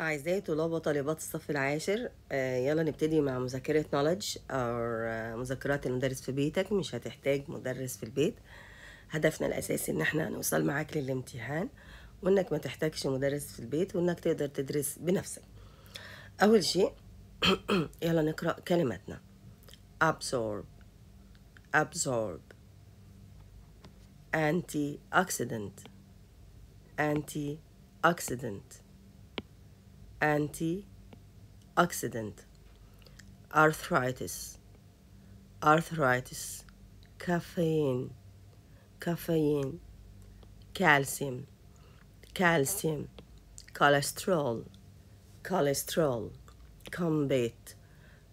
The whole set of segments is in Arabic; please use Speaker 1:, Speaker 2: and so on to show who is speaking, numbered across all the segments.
Speaker 1: أعزائي طلاب وطالبات الصف العاشر آه، يلا نبتدي مع مذاكرة نولج أو مذكرات المدرس في بيتك مش هتحتاج مدرس في البيت هدفنا الأساسي إن احنا نوصل معاك للامتحان وإنك ما تحتاجش مدرس في البيت وإنك تقدر تدرس بنفسك أول شيء يلا نقرأ كلماتنا absorb absorb anti antioxidant antioxidant, arthritis, arthritis, caffeine, caffeine, calcium, calcium, cholesterol, cholesterol, combat,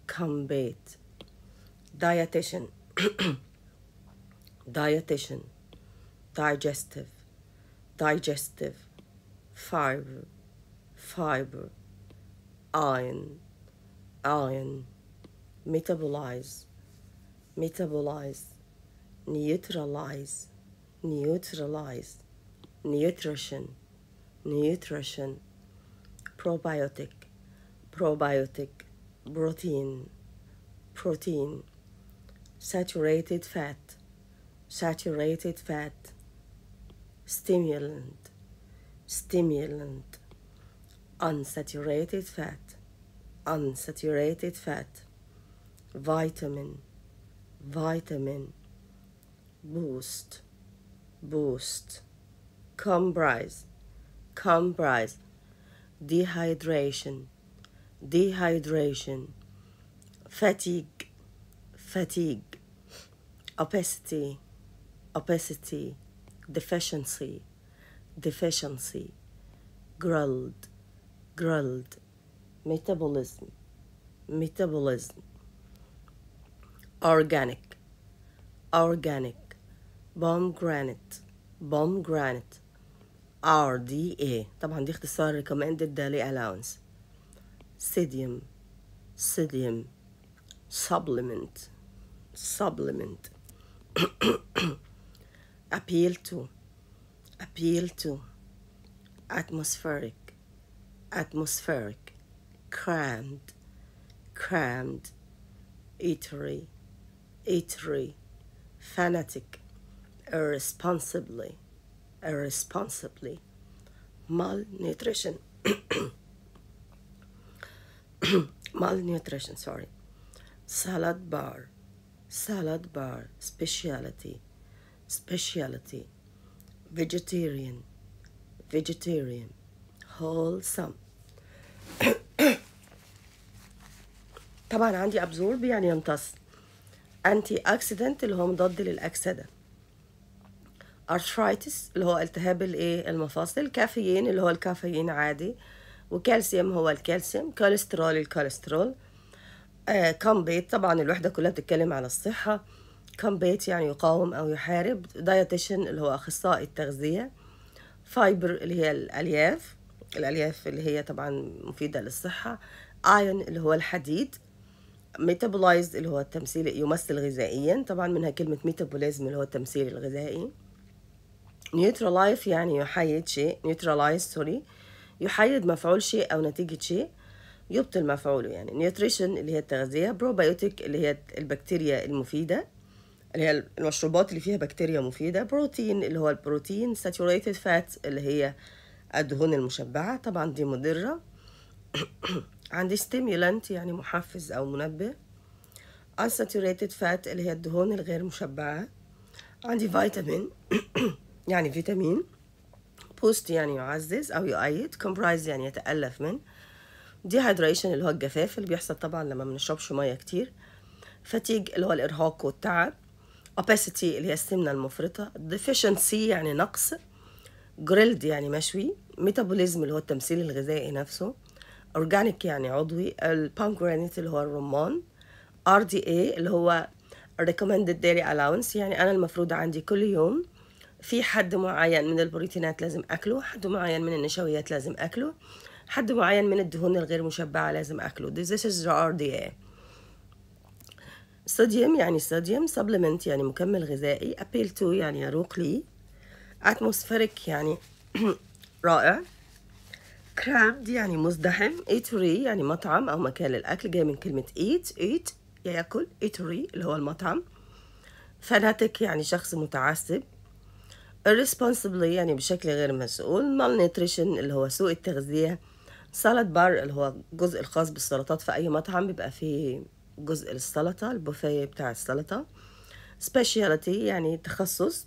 Speaker 1: combat, dietitian, dietitian, digestive, digestive, fiber, fiber, iron, iron, metabolize, metabolize, neutralize, neutralize, nutrition, nutrition, probiotic, probiotic, protein, protein, saturated fat, saturated fat, stimulant, stimulant, unsaturated fat, unsaturated fat, vitamin, vitamin, boost, boost, comprise, comprise, dehydration, dehydration, fatigue, fatigue, opacity, opacity, deficiency, deficiency, grilled, grilled metabolism metabolism organic organic bomb granite, RDA طبعا دي اختصار recommended daily allowance sodium sodium supplement supplement appeal to appeal to atmospheric atmospheric, crammed, crammed, eatery, eatery, fanatic, irresponsibly, irresponsibly, malnutrition, malnutrition, sorry, salad bar, salad bar, speciality, speciality, vegetarian, vegetarian, wholesome طبعا عندي absorb يعني يمتص انتي اكسيدنت اللي هو مضاد للاكسده arthritis اللي هو التهاب الايه المفاصل كافيين اللي هو الكافيين عادي وكالسيوم هو الكالسيوم كوليسترول الكوليسترول آه كامبيت طبعا الوحده كلها بتتكلم على الصحه كامبيت يعني يقاوم او يحارب دايتيشن اللي هو اخصائي التغذيه فايبر اللي هي الالياف الالياف اللي هي طبعا مفيده للصحه ايون اللي هو الحديد ميتابولايز اللي هو التمثيل يمثل غذائيا طبعا منها كلمه ميتابوليزم اللي هو التمثيل الغذائي نيوترالايف يعني يحيد شيء نيوترالايز سوري يحيد مفعول شيء او نتيجه شيء يبطل مفعوله يعني نيوتريشن اللي هي التغذيه بروبايوتيك اللي هي البكتيريا المفيده اللي هي المشروبات اللي فيها بكتيريا مفيده بروتين اللي هو البروتين ساتوريتد فات اللي هي الدهون المشبعة طبعا دي مضرة عندي ستيميلانت يعني محفز أو منبه unsaturated fat اللي هي الدهون الغير مشبعة عندي فيتامين يعني فيتامين بوست يعني يعزز أو يؤيد كومبرايز يعني يتألف من دي هيدريشن اللي هو الجفاف اللي بيحصل طبعا لما منشربش مية كتير فتيج اللي هو الإرهاق والتعب opacity اللي هي السمنة المفرطة deficiency يعني نقص جريلد يعني مشوي ميتابوليزم اللي هو التمثيل الغذائي نفسه اورجانيك يعني عضوي البانكرانيت اللي هو الرمان ار دي اي اللي هو ريكومندد ديري الاونس يعني انا المفروض عندي كل يوم في حد معين من البروتينات لازم اكله حد معين من النشويات لازم اكله حد معين من الدهون الغير مشبعه لازم اكله this is دي اي صوديوم يعني صوديوم سبلمنت يعني مكمل غذائي ابيل تو يعني يروق لي اتموسفيريك يعني رائع دي يعني مزدحم ايتوري يعني مطعم او مكان للاكل جاي من كلمه ايت ايت ياكل ايتوري اللي هو المطعم فاناتيك يعني شخص متعصب ريسبونسبلي يعني بشكل غير مسؤول نيوتريشن اللي هو سوء التغذية سالاد بار اللي هو الجزء الخاص بالسلطات في أي مطعم بيبقى فيه جزء للسلطة البوفيه بتاع السلطة سبيشاليتي يعني تخصص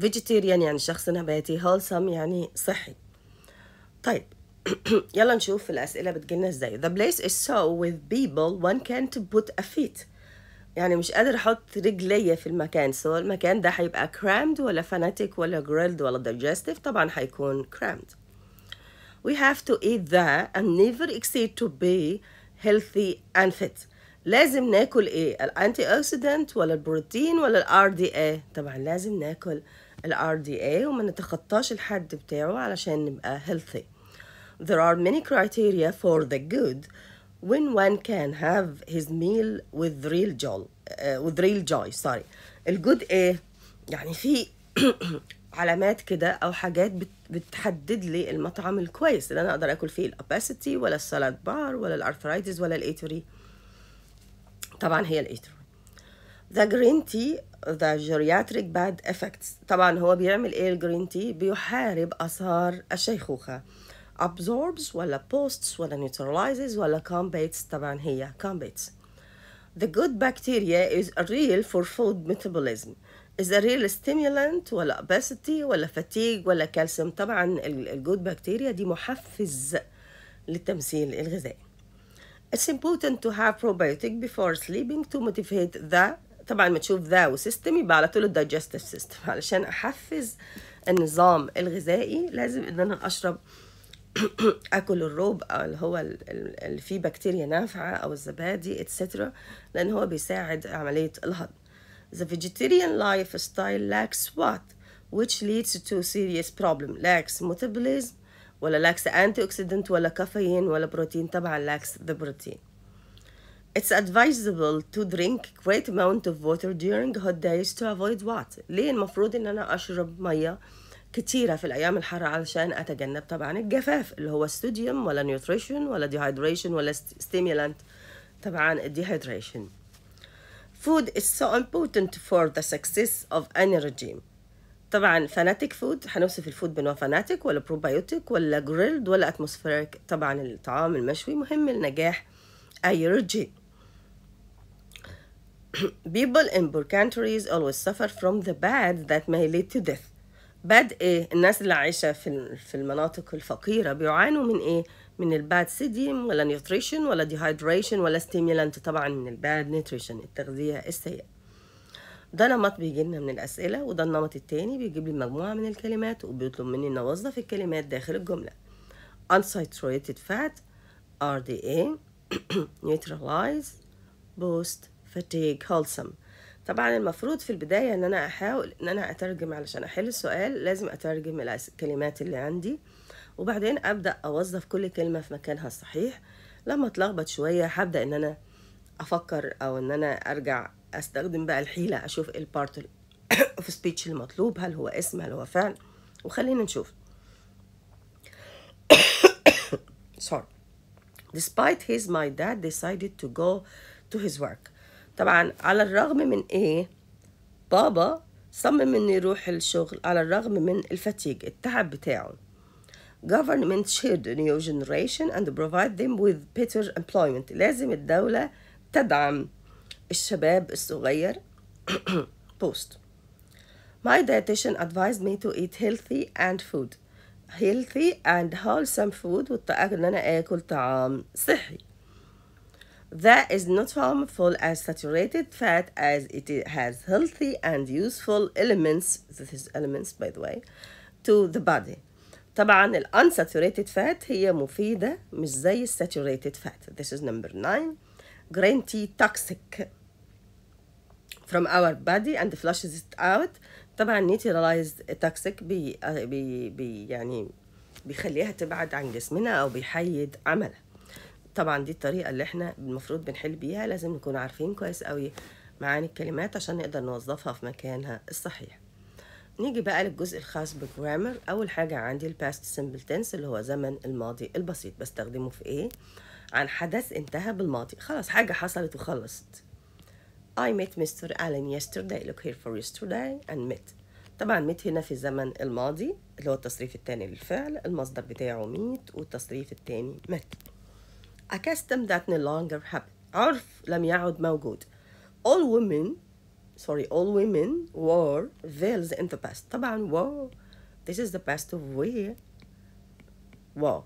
Speaker 1: فيجيتيريان يعني شخص نباتي هولسم يعني صحي طيب يلا نشوف الأسئلة بتجيلنا ازاي The place is so with people one can't put a feet يعني مش قادر احط رجليا في المكان so المكان ده هيبقى crammed ولا fanatic ولا grilled ولا digestive طبعا هيكون crammed We have to eat that and never exceed to be healthy and fit لازم ناكل ايه الانتي اوكسيدنت ولا البروتين ولا الار دي اي طبعا لازم ناكل ال RDA وما نتخطاش الحد بتاعه علشان نبقى healthy There are many criteria for the good when one can have his meal with real joy uh, with real joy sorry الجود ايه يعني في علامات كده او حاجات بتحدد لي المطعم الكويس اللي انا اقدر اكل فيه الاباسيتي ولا السالاد بار ولا الارثرايتس ولا الايتوري طبعا هي الايتوري The جرين تي ذا جيرياتريك باد افكتس طبعا هو بيعمل ايه الجرين تي بيحارب اثار الشيخوخه absorbs ولا posts ولا neutralizes ولا combates طبعا هي combates the good bacteria is real for food metabolism is a real stimulant ولا obesity ولا fatigue ولا calcium طبعا good bacteria دي محفز للتمثيل الغذائي It's important to have probiotic before sleeping to motivate the طبعا ما تشوف ذا وسيستم يبقى على طول الدايجستيف سيستم علشان احفز النظام الغذائي لازم ان انا اشرب اكل الروب أو اللي هو اللي فيه بكتيريا نافعه او الزبادي اتسترا لان هو بيساعد عمليه الهضم The vegetarian lifestyle lacks what which leads to serious problem lacks metabolism ولا lacks antioxidant ولا كافيين ولا بروتين طبعا lacks the protein It's advisable to drink great amount of water during hot days to avoid what? ليه المفروض ان انا اشرب ميه كتيرة في الأيام الحارة علشان أتجنب طبعا الجفاف اللي هو ستوديوم ولا نيوتريشن ولا ديهايدريشن ولا ستيميلانت طبعا الديهايدريشن Food is so important for the success of any regime طبعا فاناتيك فود هنوصف الفود بنوع فاناتيك ولا بروبايوتيك ولا جريلد ولا اتموسفيريك طبعا الطعام المشوي مهم لنجاح اي رجيم people in poor countries always suffer from the bad that may lead to death باد ايه الناس اللي عايشة في في المناطق الفقيرة بيعانوا من ايه من الباد سيديم ولا نيوتريشن ولا ديهايدريشن ولا ستيميلانت طبعا من الباد نيوتريشن التغذية السيئة ده نمط بيجي لنا من الأسئلة وده النمط التاني بيجيب لي مجموعة من الكلمات وبيطلب مني إن أوظف الكلمات داخل الجملة unsaturated fat RDA neutralize boost fatigue wholesome طبعا المفروض في البداية ان انا احاول ان انا اترجم علشان احل السؤال لازم اترجم الكلمات اللي عندي وبعدين ابدأ اوظف كل كلمة في مكانها الصحيح لما اتلخبط شوية هبدأ ان انا افكر او ان انا ارجع استخدم بقى الحيلة اشوف ايه البارت اوف سبيتش المطلوب هل هو اسم هل هو فعل وخلينا نشوف sorry despite his my dad decided to go to his work طبعا على الرغم من ايه بابا صمم انه يروح الشغل على الرغم من الفتيج التعب بتاعه government should a new generation and provide them with better employment لازم الدولة تدعم الشباب الصغير بوست My dietitian advised me to eat healthy and food healthy and wholesome food والتأكد ان انا اكل طعام صحي that is not harmful as saturated fat as it has healthy and useful elements this is elements by the way to the body طبعا ال unsaturated fat هي مفيدة مش زي saturated fat this is number 9 green tea toxic from our body and flushes it out طبعا neutralized toxic بي, بي, بي يعني بيخليها تبعد عن جسمنا او بيحيد عملها طبعا دي الطريقه اللي احنا المفروض بنحل بيها لازم نكون عارفين كويس قوي معاني الكلمات عشان نقدر نوظفها في مكانها الصحيح نيجي بقى للجزء الخاص بالجرامر اول حاجه عندي الباست سيمبل تنس اللي هو زمن الماضي البسيط بستخدمه في ايه عن حدث انتهى بالماضي خلاص حاجه حصلت وخلصت I met Mr. Allen yesterday look here for yesterday and met طبعا ميت هنا في الزمن الماضي اللي هو التصريف الثاني للفعل المصدر بتاعه ميت والتصريف الثاني مت A custom that no longer happened. عرف لم يعد موجود. All women, sorry, all women wore veils in the past. طبعا wow, this is the past of where. Wow.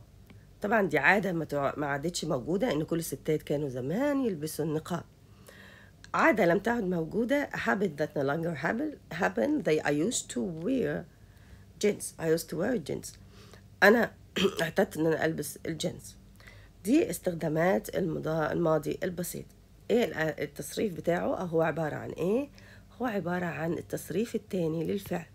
Speaker 1: طبعا دي عادة ما عادتش موجودة إن كل الستات كانوا زمان يلبسوا النقاب. عادة لم تعد موجودة a habit that no longer happened they I used to wear jeans I used to wear jeans أنا اعتدت إن أنا ألبس الجينز دي استخدامات الماضي البسيط ايه التصريف بتاعه هو عبارة عن ايه هو عبارة عن التصريف التاني للفعل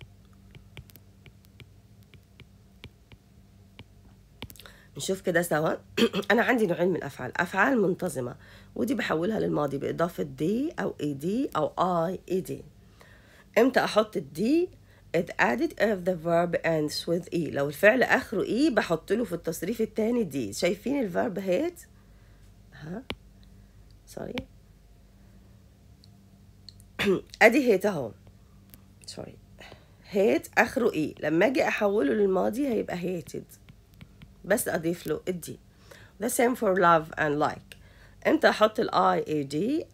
Speaker 1: نشوف كده سوا انا عندي نوعين من الافعال افعال منتظمه ودي بحولها للماضي باضافه دي او اي دي او اي اي دي امتى احط الدي it added if the verb ends with e لو الفعل اخره e بحط له في التصريف التاني دي شايفين الفيرب هيت ها سوري ادي هيت اهو سوري هيت اخره e لما اجي احوله للماضي هيبقى هيتد بس اضيف له الدي the same for love and like امتى احط ال i a d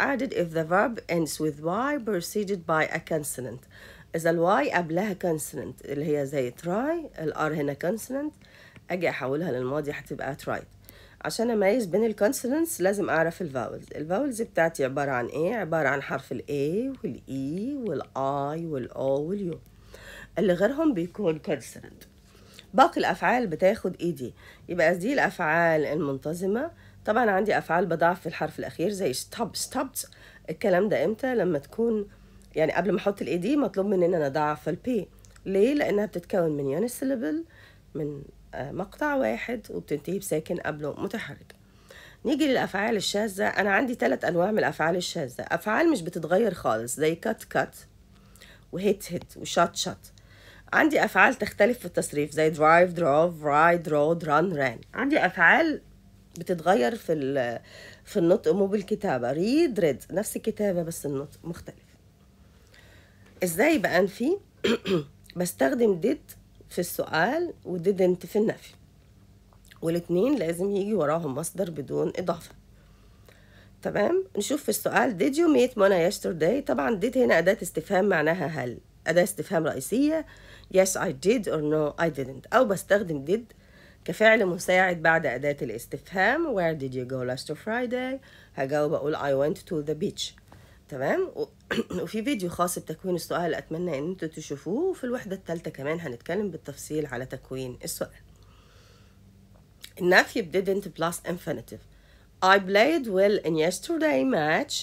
Speaker 1: added if the verb ends with y preceded by a consonant اذا الواي قبلها كونسوننت اللي هي زي تراي الار هنا كونسوننت اجي احولها للماضي هتبقى ترايد عشان اميز بين الكونسوننتس لازم اعرف الفاولز الفاولز بتاعتي عباره عن ايه عباره عن حرف الاي والاي e والاي والاو واليو اللي غيرهم بيكون كونسوننت باقي الافعال بتاخد اي e دي يبقى دي الافعال المنتظمه طبعا عندي افعال بضعف في الحرف الاخير زي ستوب ستوبت الكلام ده امتى لما تكون يعني قبل ما احط الاي دي مطلوب مننا إن نضعف البي ليه لانها بتتكون من يونت سيلبل من آه، مقطع واحد وبتنتهي بساكن قبله متحرك نيجي للافعال الشاذه انا عندي ثلاث انواع من الافعال الشاذه افعال مش بتتغير خالص زي كات كات وهيت هيت وشات شات عندي افعال تختلف في التصريف زي درايف دروف رايد رود ران ران عندي افعال بتتغير في في النطق مو بالكتابه ريد ريد نفس الكتابه بس النطق مختلف ازاي بأنفي بستخدم did في السؤال و didn't في النفي والاتنين لازم يجي وراهم مصدر بدون إضافة تمام نشوف في السؤال did you meet Mona yesterday طبعا did هنا أداة استفهام معناها هل أداة استفهام رئيسية yes I did or no I didn't أو بستخدم did كفعل مساعد بعد أداة الاستفهام where did you go last Friday هجاوب أقول I went to the beach تمام وفي فيديو خاص بتكوين السؤال اتمنى ان انتوا تشوفوه وفي الوحده الثالثه كمان هنتكلم بالتفصيل على تكوين السؤال النافيه didn't plus infinitive I played well in yesterday match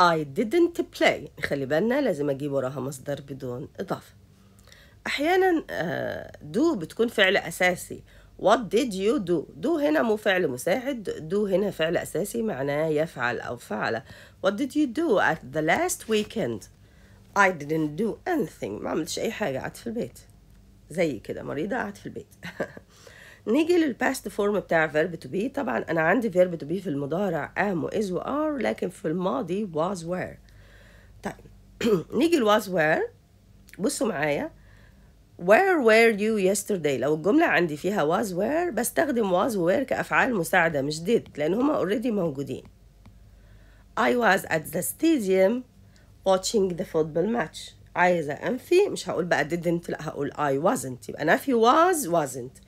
Speaker 1: I didn't play خلي بالنا لازم اجيب وراها مصدر بدون اضافه احيانا دو آه، بتكون فعل اساسي What did you do? do هنا مو فعل مساعد do هنا فعل أساسي معناه يفعل أو فعل What did you do at the last weekend? I didn't do anything ما عملتش أي حاجة قعدت في البيت زي كده مريضة قعدت في البيت نيجي للباست فورم بتاع verb to be طبعا أنا عندي verb to be في المضارع am و is و are لكن في الماضي was were طيب نيجي ال was were بصوا معايا where were you yesterday لو الجملة عندي فيها was where بستخدم was و were كأفعال مساعدة مش did لأن هما already موجودين I was at the stadium watching the football match عايزة أنفي مش هقول بقى didn't لا هقول I wasn't يبقى نفي was wasn't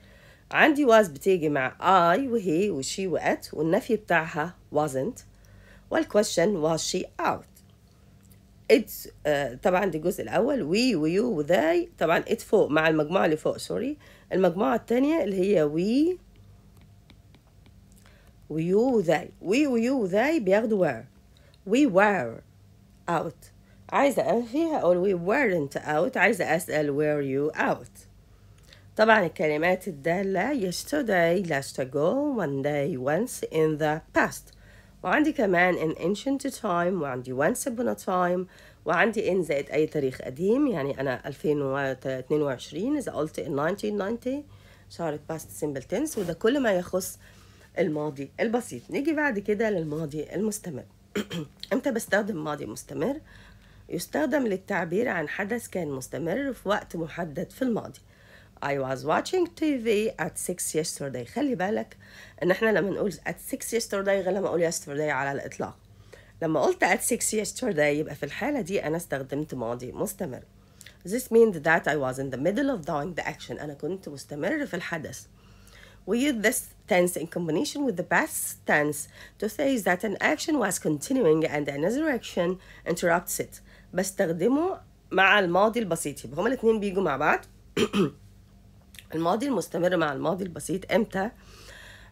Speaker 1: عندي was بتيجي مع I وهي وشي وات والنفي بتاعها wasn't والquestion was she out اتس uh, طبعا دي الجزء الاول وي ويو وذاي طبعا ات فوق مع المجموعه اللي فوق سوري المجموعه الثانيه اللي هي وي ويو وذاي وي ويو وذاي بياخدوا وير وي وير اوت عايزه انفيها اقول وي weren't اوت عايزه اسال were you out طبعا الكلمات الدالة yesterday, last ago, one day, once, in the past وعندي كمان in ancient time وعندي once upon a time وعندي in زائد أي تاريخ قديم يعني أنا 2022 إذا قلت in 1990 صارت past simple tense وده كل ما يخص الماضي البسيط نيجي بعد كده للماضي المستمر امتى بستخدم ماضي مستمر يستخدم للتعبير عن حدث كان مستمر في وقت محدد في الماضي I was watching TV at 6 yesterday خلي بالك ان احنا لما نقول at 6 yesterday غير لما اقول yesterday على الاطلاق لما قلت at 6 yesterday يبقى في الحالة دي انا استخدمت ماضي مستمر This means that I was in the middle of doing the action انا كنت مستمر في الحدث We use this tense in combination with the past tense to say that an action was continuing and another action interrupts it بستخدمه مع الماضي البسيط يبقى هما الاتنين بيجوا مع بعض الماضي المستمر مع الماضي البسيط امتى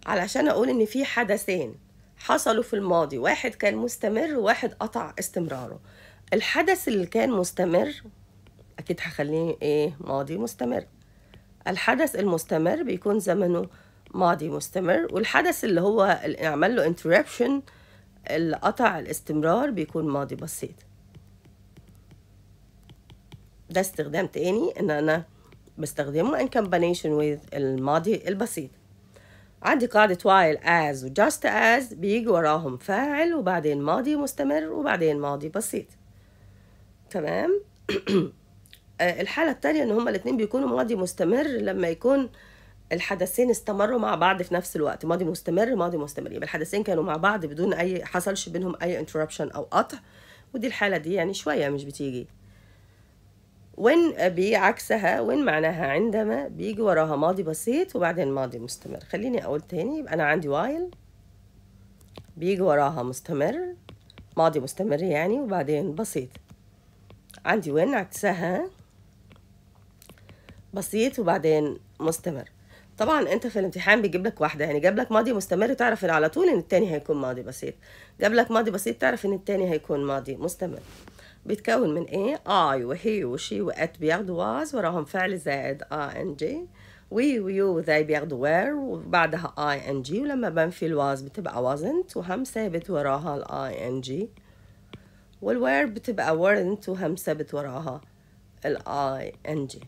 Speaker 1: علشان اقول ان في حدثين حصلوا في الماضي واحد كان مستمر وواحد قطع استمراره الحدث اللي كان مستمر اكيد هخليه ايه ماضي مستمر الحدث المستمر بيكون زمنه ماضي مستمر والحدث اللي هو اللي عمل له interruption اللي قطع الاستمرار بيكون ماضي بسيط ده استخدام تاني ان انا بستخدمه in combination with الماضي البسيط عندي قاعدة while as و just as بيجي وراهم فاعل وبعدين ماضي مستمر وبعدين ماضي بسيط تمام آه، الحالة التانية ان هما الاتنين بيكونوا ماضي مستمر لما يكون الحدثين استمروا مع بعض في نفس الوقت ماضي مستمر ماضي مستمر يبقى الحدثين كانوا مع بعض بدون اي حصلش بينهم اي interruption او قطع ودي الحالة دي يعني شوية مش بتيجي وين بعكسها وين معناها عندما بيجي وراها ماضي بسيط وبعدين ماضي مستمر خليني اقول تاني يبقى انا عندي وايل بيجي وراها مستمر ماضي مستمر يعني وبعدين بسيط عندي وين عكسها بسيط وبعدين مستمر طبعا انت في الامتحان بيجيب لك واحده يعني جاب لك ماضي مستمر تعرف على طول ان التاني هيكون ماضي بسيط جاب لك ماضي بسيط تعرف ان التاني هيكون ماضي مستمر بيتكون من ايه I وهي وشي وات بياخدوا واز وراهم فعل زائد ان جي وي ويو ذاي بياخدوا وير وبعدها ان جي ولما بنفي الواز بتبقى وازنت وهم ثابت وراها ال جي والوير بتبقى weren't وهم ثابت وراها ال جي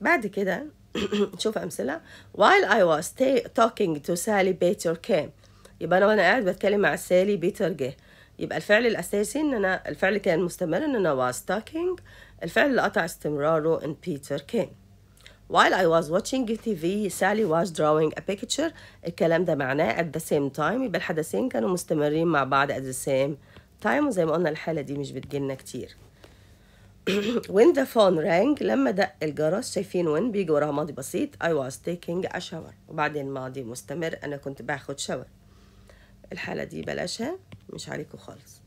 Speaker 1: بعد كده شوف أمثلة while I was talking to Sally Peter came يبقى أنا وأنا قاعد بتكلم مع سالي بيتر جه يبقى الفعل الأساسي إن أنا الفعل كان مستمر إن أنا was talking الفعل اللي قطع استمراره إن بيتر كان while I was watching TV Sally was drawing a picture الكلام ده معناه at the same time يبقى الحدثين كانوا مستمرين مع بعض at the same time وزي ما قلنا الحالة دي مش بتجيلنا كتير when the phone rang لما دق الجرس شايفين when بيجي وراها ماضي بسيط I was taking a shower وبعدين ماضي مستمر أنا كنت باخد شاور الحالة دي بلاشها مش عليكم خالص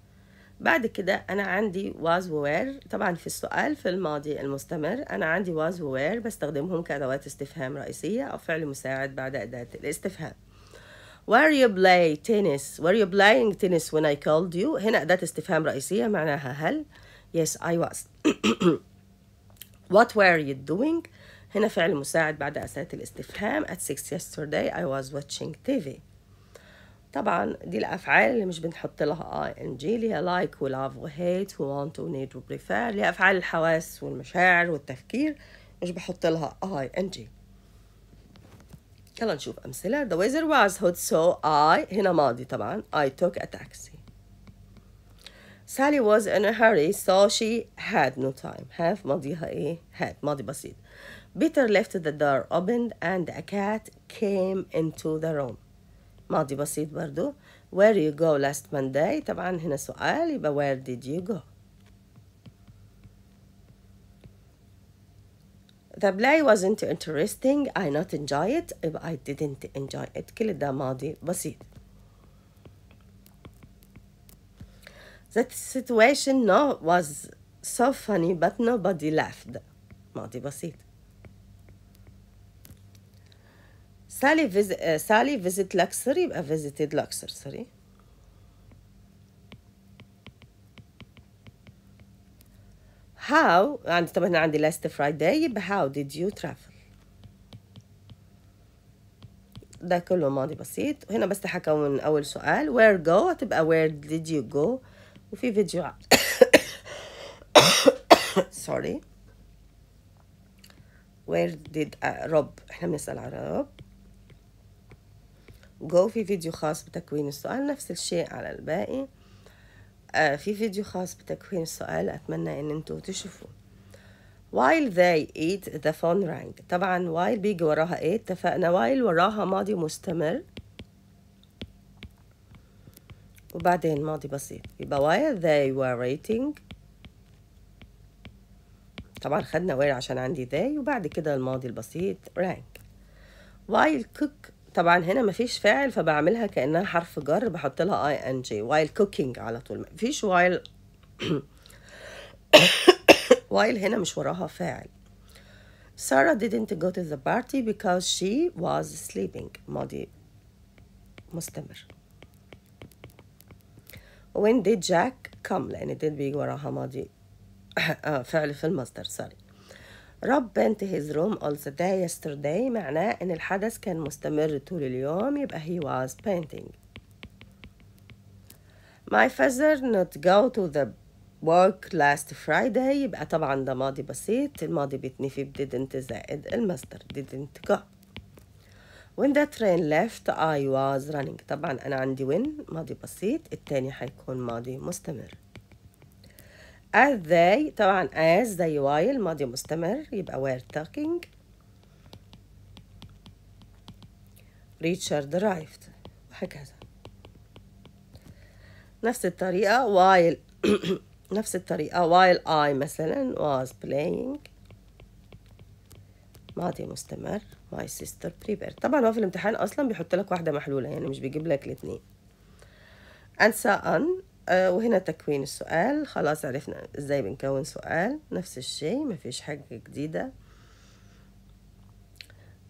Speaker 1: بعد كده انا عندي was وير طبعا في السؤال في الماضي المستمر انا عندي was وير بستخدمهم كادوات استفهام رئيسيه او فعل مساعد بعد اداه الاستفهام where you play tennis Were you playing tennis when I called you هنا أداة استفهام رئيسية معناها هل yes I was what were you doing هنا فعل مساعد بعد اداه الاستفهام at 6 yesterday I was watching TV طبعا دي الافعال اللي مش بنحط لها اي ان جي اللي هي لايك ولاف وهيت وونت ونيد وبريفير اللي هي افعال الحواس والمشاعر والتفكير مش بحط لها اي ان جي يلا نشوف امثله the weather was hot so I هنا ماضي طبعا I took a taxi Sally was in a hurry so she had no time have ماضيها ايه had ماضي بسيط Peter left the door open and a cat came into the room ماضي بسيط برضو Where you go last Monday طبعا هنا سؤال يبقى where did you go The play wasn't interesting I not enjoy it يبقى I didn't enjoy it كل ده ماضي بسيط The situation no was so funny but nobody laughed ماضي بسيط سالي فيز... سالي فيزيت لاكسر يبقى فيزيتد لاكسر سوري how عندي طبعا هنا عندي last Friday يبقى how did you travel ده كله ماضي بسيط وهنا بس هكون اول سؤال where go هتبقى where did you go وفي فيديو sorry where did uh, rob احنا بنسأل على rob جو في فيديو خاص بتكوين السؤال نفس الشيء على الباقي آه في فيديو خاص بتكوين السؤال أتمنى إن انتوا تشوفوا while they eat the phone rang طبعا while بيجي وراها ايه اتفقنا while وراها ماضي مستمر وبعدين ماضي بسيط يبقى while they were waiting طبعا خدنا where عشان عندي they وبعد كده الماضي البسيط rang while cook طبعا هنا مفيش فاعل فبعملها كانها حرف جر بحط لها اي ان جي وايل كوكينج على طول مفيش وايل وايل هنا مش وراها فاعل Sarah didn't go to the party because she was sleeping ماضي مستمر when did Jack come لأن did بيجي وراها ماضي آه، فعل في المصدر سوري رب بنت his room all the day yesterday معناه إن الحدث كان مستمر طول اليوم يبقى he was painting My father not go to the work last Friday يبقى طبعا ده ماضي بسيط الماضي بيتنفي في didn't زائد المصدر didn't go when the train left I was running طبعا أنا عندي when ماضي بسيط التاني هيكون ماضي مستمر as they طبعا as زي while ماضي مستمر يبقى were talking ريتشارد arrived وهكذا نفس الطريقة while نفس الطريقة while I مثلا was playing ماضي مستمر my sister prepared طبعا هو في الامتحان أصلا بيحط لك واحدة محلولة يعني مش بيجيب لك الاتنين and so on آه، وهنا تكوين السؤال خلاص عرفنا ازاي بنكون سؤال نفس الشيء مفيش حاجة جديدة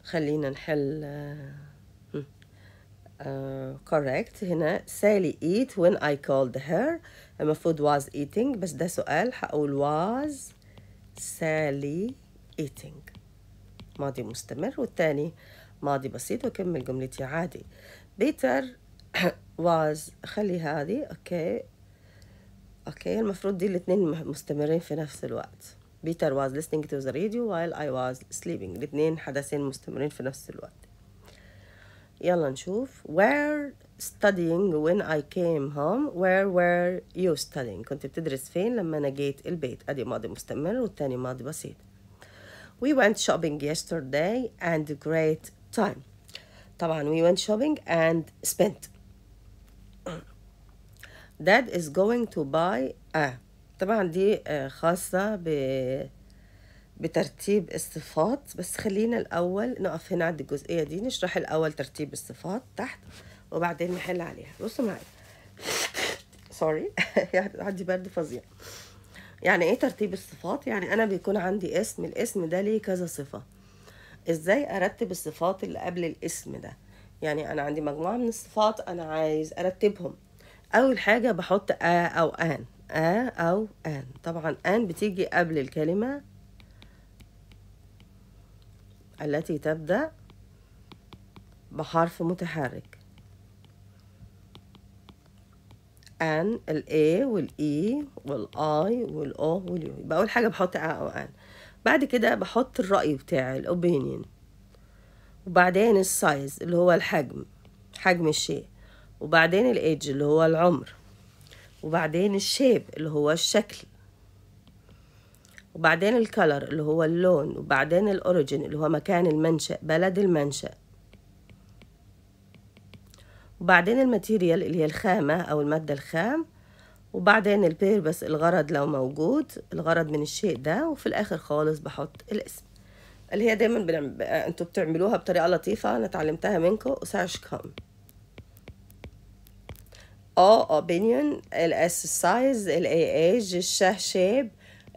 Speaker 1: خلينا نحل آه، آه، correct هنا سالي eat when I called her المفروض was eating بس ده سؤال هقول was سالي eating ماضي مستمر والتاني ماضي بسيط وكمل جملتي عادي بيتر was خلي هذه اوكي اوكي المفروض دي الاتنين مستمرين في نفس الوقت بيتر was listening to the radio while I was sleeping الاتنين حدثين مستمرين في نفس الوقت يلا نشوف where studying when I came home where were you studying كنت بتدرس فين لما أنا جيت البيت أدي ماضي مستمر والتاني ماضي بسيط we went shopping yesterday and great time طبعا we went shopping and spent dad is going to buy a طبعا دي آه، خاصة ب بترتيب الصفات بس خلينا الأول نقف هنا عند الجزئية دي نشرح الأول ترتيب الصفات تحت وبعدين نحل عليها بصوا معايا سوري يعني عندي برد فظيع يعني ايه ترتيب الصفات يعني انا بيكون عندي اسم الاسم ده ليه كذا صفه ازاي ارتب الصفات اللي قبل الاسم ده يعني انا عندي مجموعه من الصفات انا عايز ارتبهم اول حاجه بحط ا او ان ا او ان طبعا ان بتيجي قبل الكلمه التي تبدا بحرف متحرك ان الاي والاي e والاي والاو واليو يبقى اول حاجه بحط ا او ان بعد كده بحط الراي بتاعي الاوبينيون وبعدين السايز اللي هو الحجم حجم الشيء وبعدين الايدج اللي هو العمر وبعدين الشيب اللي هو الشكل وبعدين الكلر اللي هو اللون وبعدين الاوريجين اللي هو مكان المنشأ بلد المنشأ وبعدين الماتيريال اللي هي الخامة أو المادة الخام وبعدين البيربس الغرض لو موجود الغرض من الشيء ده وفي الآخر خالص بحط الاسم اللي هي دايما بنعم... انتوا بتعملوها بطريقة لطيفة أنا اتعلمتها منكم وساشكم او اوبينيون ايج الشه شيب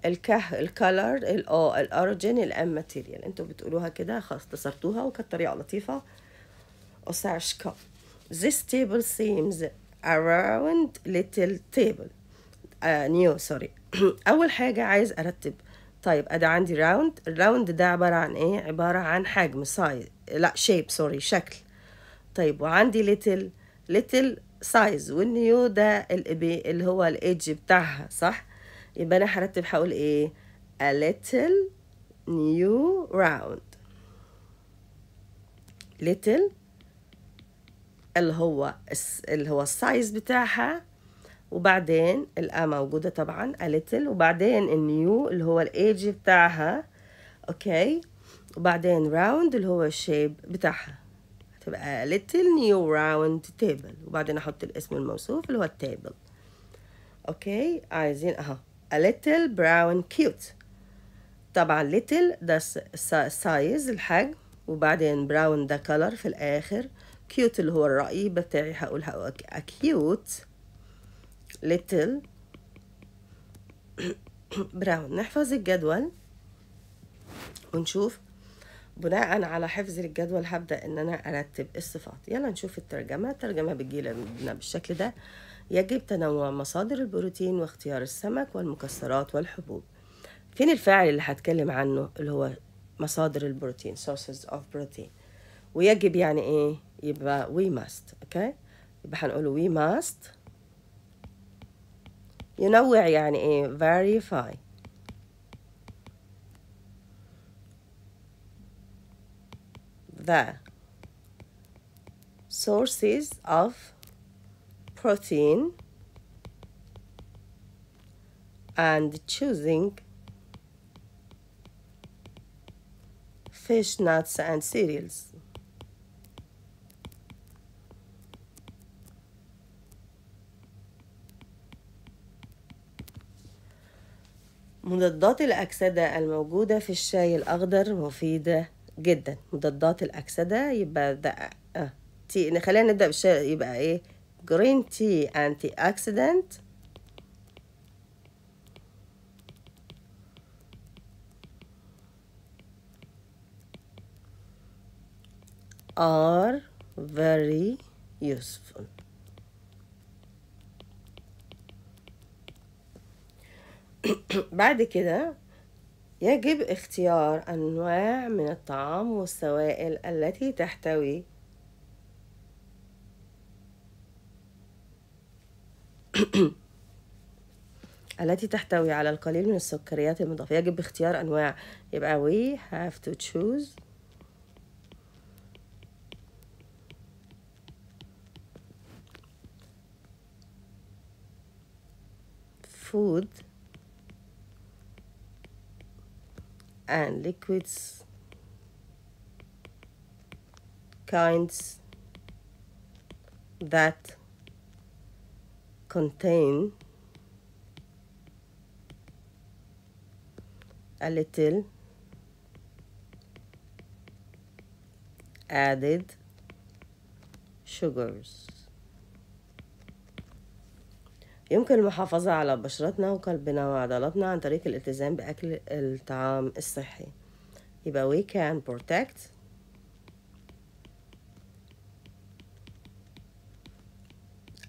Speaker 1: الكه الكالر الاو الاوريجين الام ماتيريال انتوا بتقولوها كده خلاص اختصرتوها وكانت طريقه لطيفه وساشكا this table seems around little table uh, new sorry اول حاجه عايز ارتب طيب انا عندي راوند الراوند ده عباره عن ايه عباره عن حجم سايز لا شيب سوري شكل طيب وعندي ليتل ليتل سايز والنيو ده اللي هو الايدج بتاعها صح يبقى انا هرتب هقول ايه a little new round little اللي هو اللي هو السايز بتاعها وبعدين الأ موجودة طبعا a little وبعدين النيو اللي هو الايدج بتاعها اوكي وبعدين round اللي هو الشيب بتاعها تبقى little new round table وبعدين احط الاسم الموصوف اللي هو التيبل اوكي عايزين آه، اهو a little brown cute طبعا little ده سايز الحجم وبعدين براون ده color في الاخر cute اللي هو الرأي بتاعي هقولها a cute little brown نحفظ الجدول ونشوف بناء على حفظي للجدول هبدأ إن أنا أرتب الصفات يلا نشوف الترجمة الترجمة بتجي لنا بالشكل ده يجب تنوع مصادر البروتين واختيار السمك والمكسرات والحبوب فين الفاعل اللي هتكلم عنه اللي هو مصادر البروتين sources of protein ويجب يعني ايه يبقى we must اوكي okay? يبقى هنقول we must ينوع يعني ايه verify the sources of protein and choosing fish, nuts, and cereals. مضادات الأكسدة الموجودة في الشاي الأخضر مفيدة جدا مضادات الاكسده يبقى ده آه. تي خلينا نبدا بالشيء يبقى ايه جرين تي انتي اكسيدنت are very useful بعد كده يجب اختيار أنواع من الطعام والسوائل التي تحتوي التي تحتوي على القليل من السكريات المضافة يجب اختيار أنواع يبقى we have to choose food and liquids, kinds that contain a little added sugars. يمكن المحافظة على بشرتنا وقلبنا وعضلاتنا عن طريق الالتزام بأكل الطعام الصحي يبقى we can protect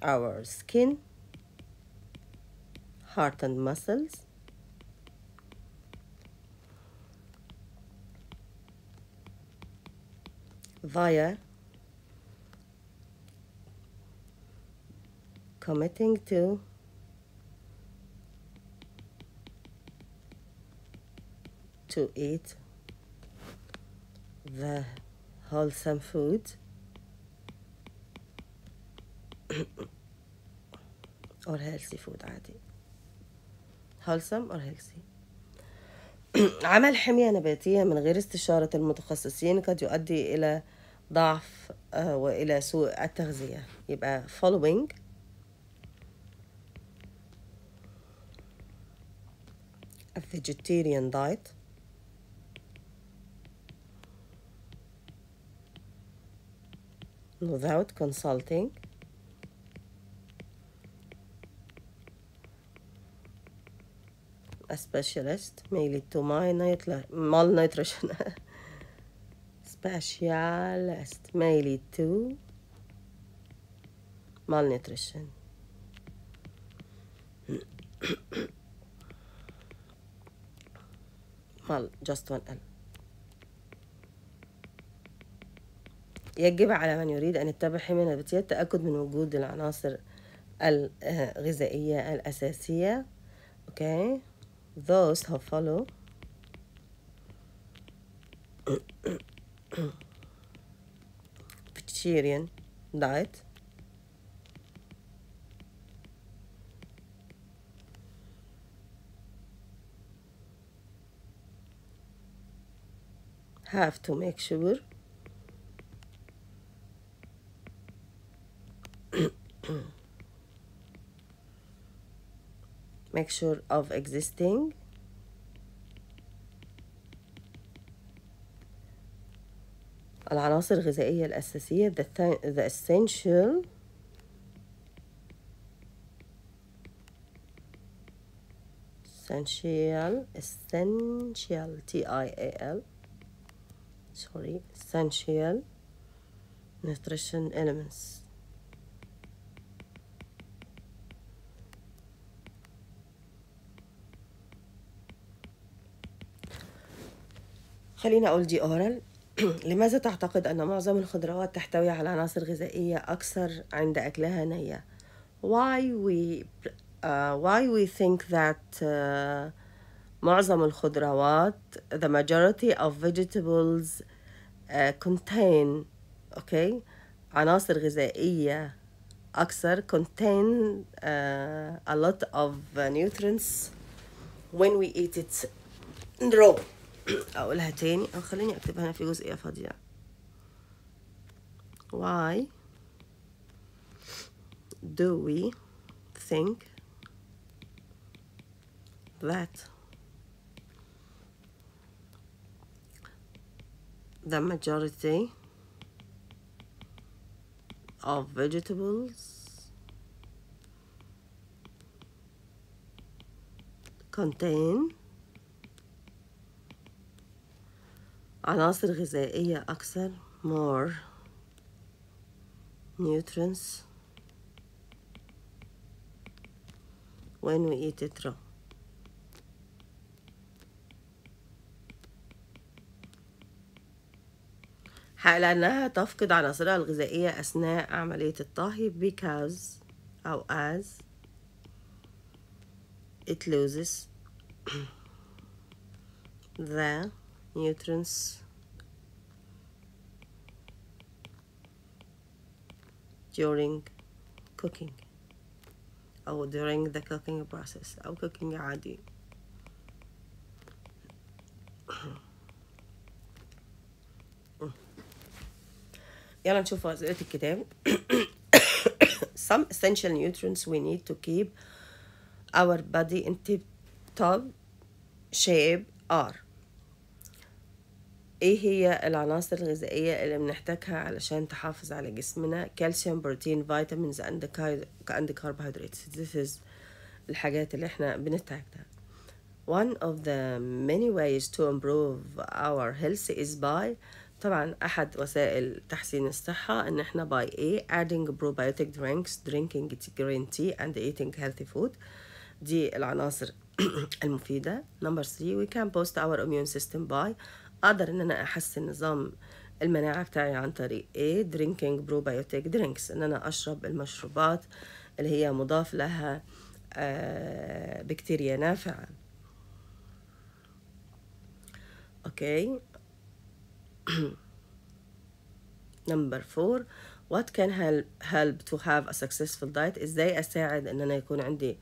Speaker 1: our skin heart and muscles via committing to to eat the wholesome food or healthy food عادي wholesome or healthy عمل حمية نباتية من غير استشارة المتخصصين قد يؤدي إلى ضعف وإلى سوء التغذية يبقى following vegetarian diet. without consulting a specialist mainly lead to malnutrition. specialist mainly to malnutrition. قال جاست one ان يجب على من يريد أن يتبع حمية نباتية التأكد من وجود العناصر الغذائية الأساسية اوكي those who follow vegetarian diet have to make sure make sure of existing العناصر الغذائية الأساسية the, the essential essential essential T I A L sorry essential nutrition elements خلينا أقول دي أورال لماذا تعتقد أن معظم الخضروات تحتوي على عناصر غذائية أكثر عند أكلها نية؟ Why we uh, why we think that uh, معظم الخضروات the majority of vegetables uh, contain okay عناصر غذائية أكثر contain uh, a lot of uh, nutrients when we eat it raw أقولها تاني أو خليني أكتبها هنا في جزئية فاضية why do we think that the majority of vegetables contain عناصر غذائية أكثر more nutrients when we eat it raw لأنها تفقد عناصرها الغذائية أثناء عملية الطهي because أو as it loses the nutrients during cooking أو during the cooking process أو cooking عادي يلا نشوف وزقة الكتاب some essential nutrients we need to keep our body in tip top shape are ايه هي العناصر الغذائية اللي بنحتاجها علشان تحافظ على جسمنا كالسيوم بروتين فيتامينز اند carbohydrates this is الحاجات اللي احنا بنحتاجها one of the many ways to improve our health is by طبعا أحد وسائل تحسين الصحة إن إحنا by A adding probiotic drinks, drinking green tea and eating healthy food دي العناصر المفيدة نمبر 3 we can boost our immune system by أقدر إن أنا أحسن نظام المناعة بتاعي عن طريق A drinking probiotic drinks إن أنا أشرب المشروبات اللي هي مضاف لها آه، بكتيريا نافعة اوكي نمبر فور What can help, help to have a successful diet إزاي أساعد إن أنا يكون عندي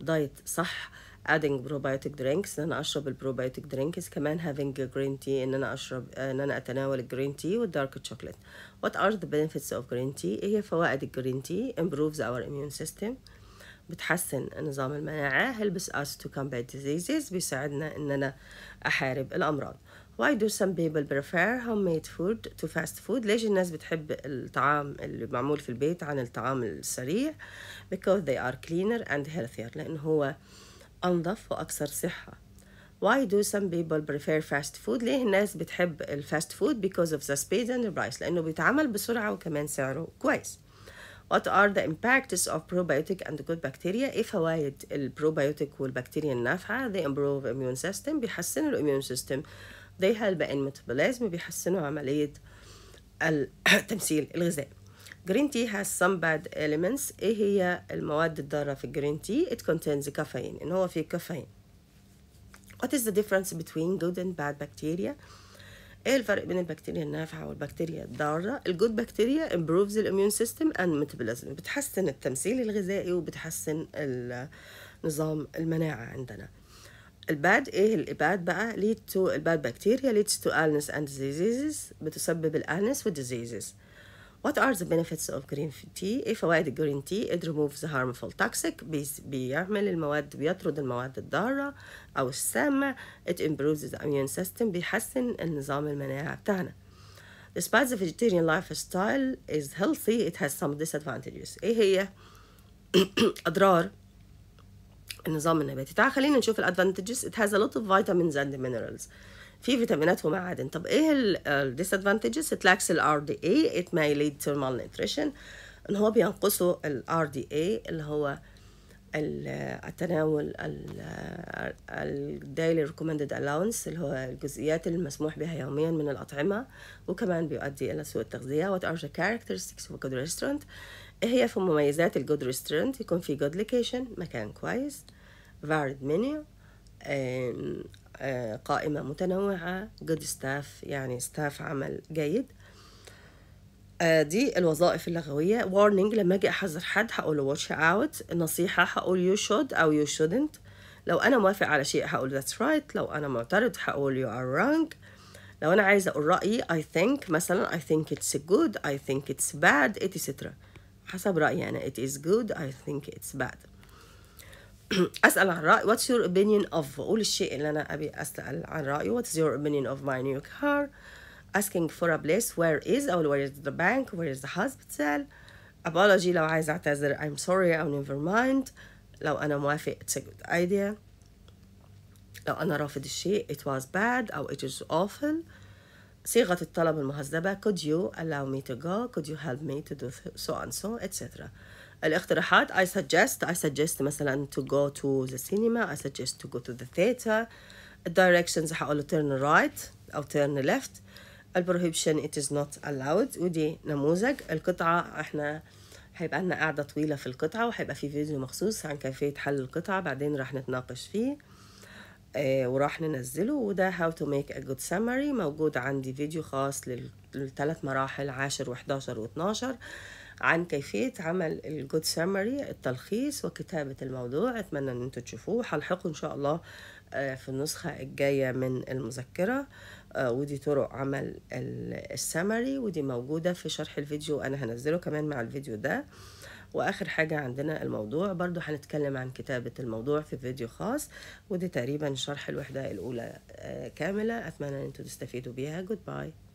Speaker 1: دايت صح adding probiotic drinks ان انا اشرب البروبايوتيك درينكس كمان having green tea ان انا اشرب ان انا اتناول الجرين تي والدارك تشوكلت what are the benefits of green tea ايه هي فوائد الجرين تي improves our immune system بتحسن نظام المناعة helps us to combat diseases بيساعدنا ان انا احارب الامراض Why do some people prefer homemade food to fast food? ليش الناس بتحب الطعام اللي معمول في البيت عن الطعام السريع؟ Because they are cleaner and healthier لأنه هو أنظف وأكثر صحة. Why do some people prefer fast food? ليه الناس بتحب الفاست فود because of the speed and the price لأنه بيتعمل بسرعة وكمان سعره كويس. What are the impacts of probiotic and good bacteria? إيه فوائد البروبيوتيك والبكتيريا النافعة؟ They improve immune system بيحسن الإميون سيستم They help in metabolism بيحسنوا عملية التمثيل الغذائي Green tea has some bad elements ايه هي المواد الضارة في الجرين تي it contains caffeine ان هو فيه كافيين what is the difference between good and bad bacteria ايه الفرق بين البكتيريا النافعة والبكتيريا الضارة الجود بكتيريا improves the immune system and metabolism بتحسن التمثيل الغذائي وبتحسن نظام المناعة عندنا الباد ايه الاباد بقى lead to الباد بكتيريا leads to illness and diseases بتسبب الالنس والديزيزز What are the benefits of green tea? ايه فوائد الجرين تي؟ It removes the harmful toxic بيعمل المواد بيطرد المواد الضارة أو السامة It improves the immune system بيحسن النظام المناعي بتاعنا Despite the vegetarian lifestyle is healthy it has some disadvantages ايه هي؟ أضرار النظام النباتي تعال خلينا نشوف الادفانتجز it has a lot of vitamins and minerals في فيتامينات ومعادن طب ايه الديسادفانتجز it lacks ال RDA it may lead to malnutrition ان هو بينقصه ال RDA اللي هو التناول الدايلي ريكومندد الاونس اللي هو الجزئيات المسموح بها يوميا من الاطعمه وكمان بيؤدي الى سوء التغذيه وات ار ذا كاركترستكس اوف جود ريستورانت هي في مميزات الجود ريستورانت يكون في جود لوكيشن مكان كويس varied menu قائمة متنوعة good staff يعني staff عمل جيد دي الوظائف اللغوية warning لما أجي أحذر حد هقوله watch out نصيحة هقول you should أو you shouldn't لو أنا موافق على شيء هقول that's right لو أنا معترض هقول you are wrong لو أنا عايزة أقول رأيي I think مثلا I think it's good I think it's bad etc حسب رأيي أنا it is good I think it's bad اسال عن راي what's your opinion of قول الشيء اللي انا ابي اسال عن رايه what's your opinion of my new car asking for a place where is or where is the bank where is the hospital apology لو عايز اعتذر I'm sorry أو never mind لو أنا موافق it's a good idea لو أنا رافض الشيء it was bad or it is awful صيغة الطلب المهذبة could you allow me to go could you help me to do so and so etc الاقتراحات I suggest I suggest مثلا to go to the cinema I suggest to go to the theater directions هقوله turn right أو turn left البروهيبشن it is not allowed ودي نموذج القطعة احنا هيبقى لنا قاعدة طويلة في القطعة وهيبقى في فيديو مخصوص عن كيفية حل القطعة بعدين راح نتناقش فيه آه، وراح ننزله وده how to make a good summary موجود عندي فيديو خاص للثلاث مراحل عاشر وحداشر واتناشر عن كيفية عمل الجود سامري التلخيص وكتابة الموضوع أتمنى أن أنتوا تشوفوه هلحقه إن شاء الله آه، في النسخة الجاية من المذكرة آه، ودي طرق عمل السامري ودي موجودة في شرح الفيديو أنا هنزله كمان مع الفيديو ده واخر حاجه عندنا الموضوع برضو هنتكلم عن كتابه الموضوع في فيديو خاص ودي تقريبا شرح الوحده الاولى آه، كامله اتمنى ان انتوا تستفيدوا بيها جود باي